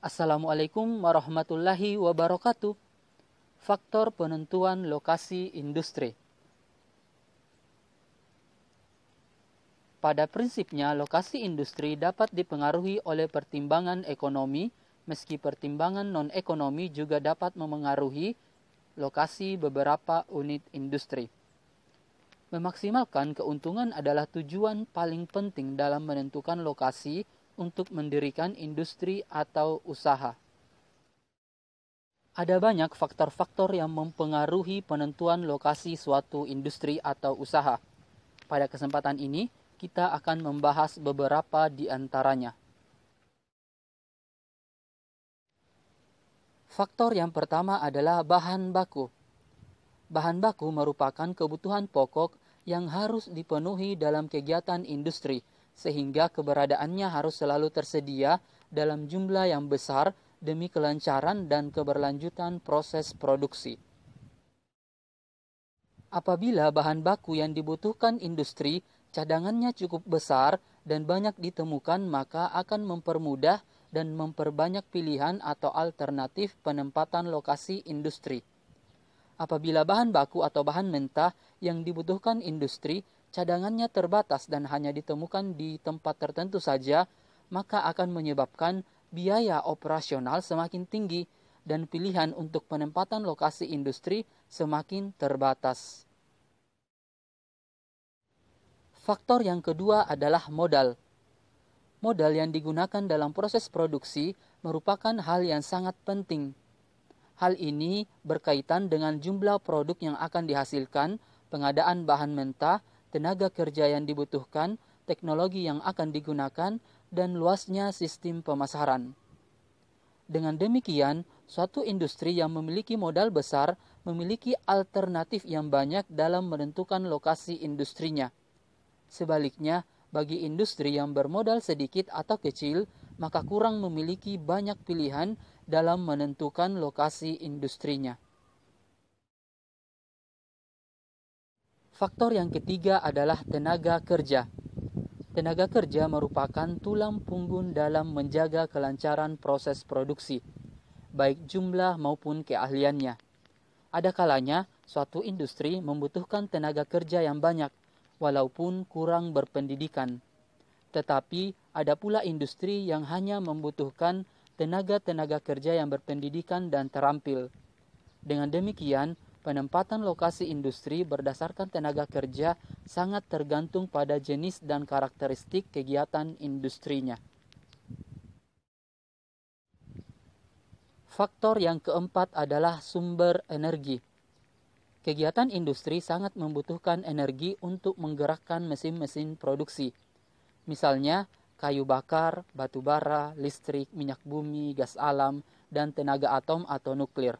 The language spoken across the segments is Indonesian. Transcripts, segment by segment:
Assalamualaikum warahmatullahi wabarakatuh. Faktor penentuan lokasi industri. Pada prinsipnya, lokasi industri dapat dipengaruhi oleh pertimbangan ekonomi, meski pertimbangan non-ekonomi juga dapat memengaruhi lokasi beberapa unit industri. Memaksimalkan keuntungan adalah tujuan paling penting dalam menentukan lokasi untuk mendirikan industri atau usaha. Ada banyak faktor-faktor yang mempengaruhi penentuan lokasi suatu industri atau usaha. Pada kesempatan ini, kita akan membahas beberapa di antaranya. Faktor yang pertama adalah bahan baku. Bahan baku merupakan kebutuhan pokok yang harus dipenuhi dalam kegiatan industri, sehingga keberadaannya harus selalu tersedia dalam jumlah yang besar demi kelancaran dan keberlanjutan proses produksi. Apabila bahan baku yang dibutuhkan industri cadangannya cukup besar dan banyak ditemukan, maka akan mempermudah dan memperbanyak pilihan atau alternatif penempatan lokasi industri. Apabila bahan baku atau bahan mentah yang dibutuhkan industri cadangannya terbatas dan hanya ditemukan di tempat tertentu saja, maka akan menyebabkan biaya operasional semakin tinggi dan pilihan untuk penempatan lokasi industri semakin terbatas. Faktor yang kedua adalah modal. Modal yang digunakan dalam proses produksi merupakan hal yang sangat penting. Hal ini berkaitan dengan jumlah produk yang akan dihasilkan, pengadaan bahan mentah, tenaga kerja yang dibutuhkan, teknologi yang akan digunakan, dan luasnya sistem pemasaran. Dengan demikian, suatu industri yang memiliki modal besar memiliki alternatif yang banyak dalam menentukan lokasi industrinya. Sebaliknya, bagi industri yang bermodal sedikit atau kecil, maka kurang memiliki banyak pilihan dalam menentukan lokasi industrinya. Faktor yang ketiga adalah tenaga kerja. Tenaga kerja merupakan tulang punggung dalam menjaga kelancaran proses produksi, baik jumlah maupun keahliannya. Ada kalanya suatu industri membutuhkan tenaga kerja yang banyak, walaupun kurang berpendidikan. Tetapi ada pula industri yang hanya membutuhkan tenaga-tenaga kerja yang berpendidikan dan terampil. Dengan demikian, penempatan lokasi industri berdasarkan tenaga kerja sangat tergantung pada jenis dan karakteristik kegiatan industrinya. Faktor yang keempat adalah sumber energi. Kegiatan industri sangat membutuhkan energi untuk menggerakkan mesin-mesin produksi. Misalnya, kayu bakar, batu bara, listrik, minyak bumi, gas alam, dan tenaga atom atau nuklir.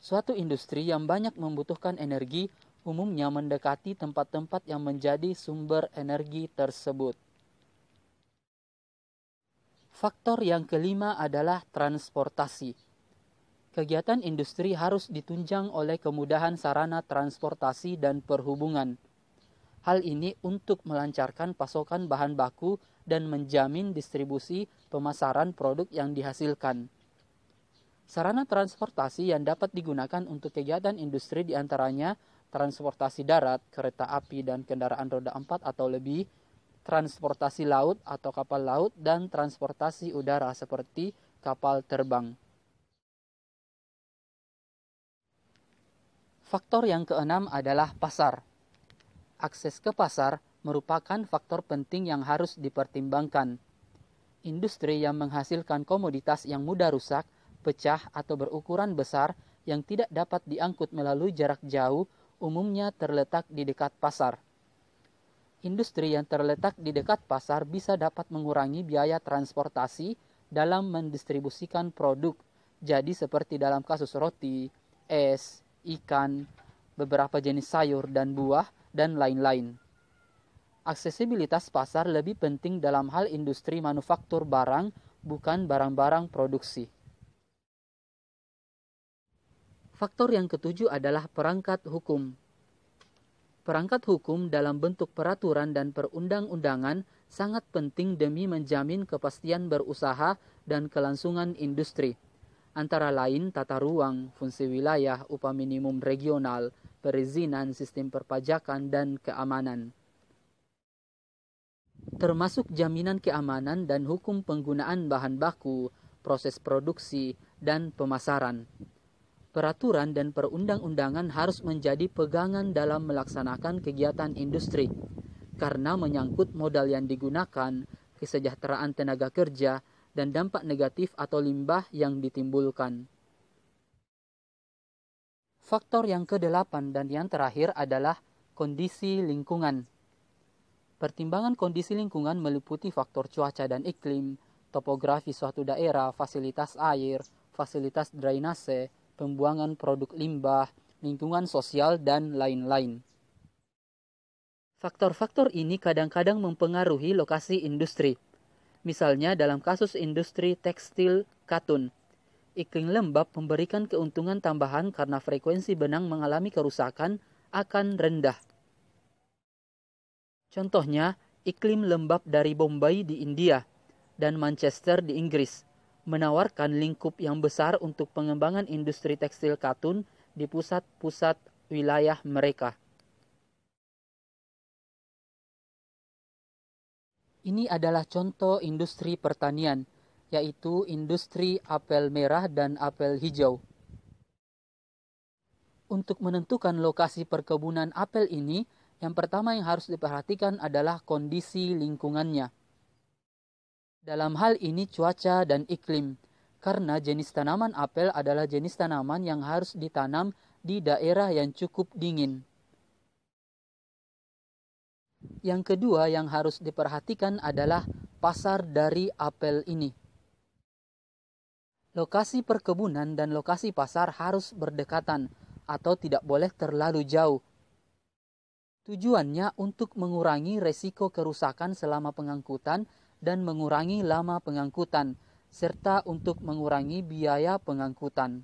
Suatu industri yang banyak membutuhkan energi umumnya mendekati tempat-tempat yang menjadi sumber energi tersebut. Faktor yang kelima adalah transportasi. Kegiatan industri harus ditunjang oleh kemudahan sarana transportasi dan perhubungan. Hal ini untuk melancarkan pasokan bahan baku dan menjamin distribusi pemasaran produk yang dihasilkan. Sarana transportasi yang dapat digunakan untuk kegiatan industri diantaranya transportasi darat, kereta api, dan kendaraan roda empat atau lebih, transportasi laut atau kapal laut, dan transportasi udara seperti kapal terbang. Faktor yang keenam adalah pasar. Akses ke pasar merupakan faktor penting yang harus dipertimbangkan. Industri yang menghasilkan komoditas yang mudah rusak – pecah atau berukuran besar yang tidak dapat diangkut melalui jarak jauh umumnya terletak di dekat pasar. Industri yang terletak di dekat pasar bisa dapat mengurangi biaya transportasi dalam mendistribusikan produk. Jadi seperti dalam kasus roti, es, ikan, beberapa jenis sayur dan buah, dan lain-lain. Aksesibilitas pasar lebih penting dalam hal industri manufaktur barang, bukan barang-barang produksi. Faktor yang ketujuh adalah perangkat hukum. Perangkat hukum dalam bentuk peraturan dan perundang-undangan sangat penting demi menjamin kepastian berusaha dan kelangsungan industri. Antara lain tata ruang, fungsi wilayah, upah minimum regional, perizinan, sistem perpajakan, dan keamanan. Termasuk jaminan keamanan dan hukum penggunaan bahan baku, proses produksi, dan pemasaran peraturan dan perundang-undangan harus menjadi pegangan dalam melaksanakan kegiatan industri karena menyangkut modal yang digunakan, kesejahteraan tenaga kerja, dan dampak negatif atau limbah yang ditimbulkan. Faktor yang kedelapan dan yang terakhir adalah kondisi lingkungan. Pertimbangan kondisi lingkungan meliputi faktor cuaca dan iklim, topografi suatu daerah, fasilitas air, fasilitas drainase, pembuangan produk limbah, lingkungan sosial, dan lain-lain. Faktor-faktor ini kadang-kadang mempengaruhi lokasi industri. Misalnya dalam kasus industri tekstil katun, iklim lembab memberikan keuntungan tambahan karena frekuensi benang mengalami kerusakan akan rendah. Contohnya, iklim lembab dari Bombay di India dan Manchester di Inggris – menawarkan lingkup yang besar untuk pengembangan industri tekstil katun di pusat-pusat wilayah mereka. Ini adalah contoh industri pertanian, yaitu industri apel merah dan apel hijau. Untuk menentukan lokasi perkebunan apel ini, yang pertama yang harus diperhatikan adalah kondisi lingkungannya. Dalam hal ini cuaca dan iklim, karena jenis tanaman apel adalah jenis tanaman yang harus ditanam di daerah yang cukup dingin. Yang kedua yang harus diperhatikan adalah pasar dari apel ini. Lokasi perkebunan dan lokasi pasar harus berdekatan atau tidak boleh terlalu jauh. Tujuannya untuk mengurangi resiko kerusakan selama pengangkutan dan mengurangi lama pengangkutan, serta untuk mengurangi biaya pengangkutan.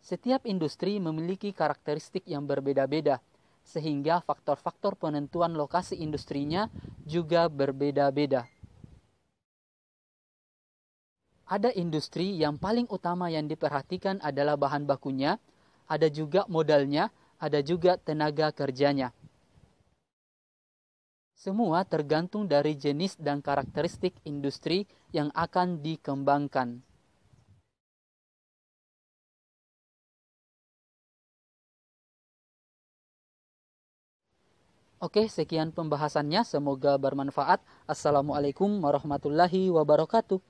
Setiap industri memiliki karakteristik yang berbeda-beda, sehingga faktor-faktor penentuan lokasi industrinya juga berbeda-beda. Ada industri yang paling utama yang diperhatikan adalah bahan bakunya, ada juga modalnya, ada juga tenaga kerjanya. Semua tergantung dari jenis dan karakteristik industri yang akan dikembangkan. Oke, sekian pembahasannya. Semoga bermanfaat. Assalamualaikum warahmatullahi wabarakatuh.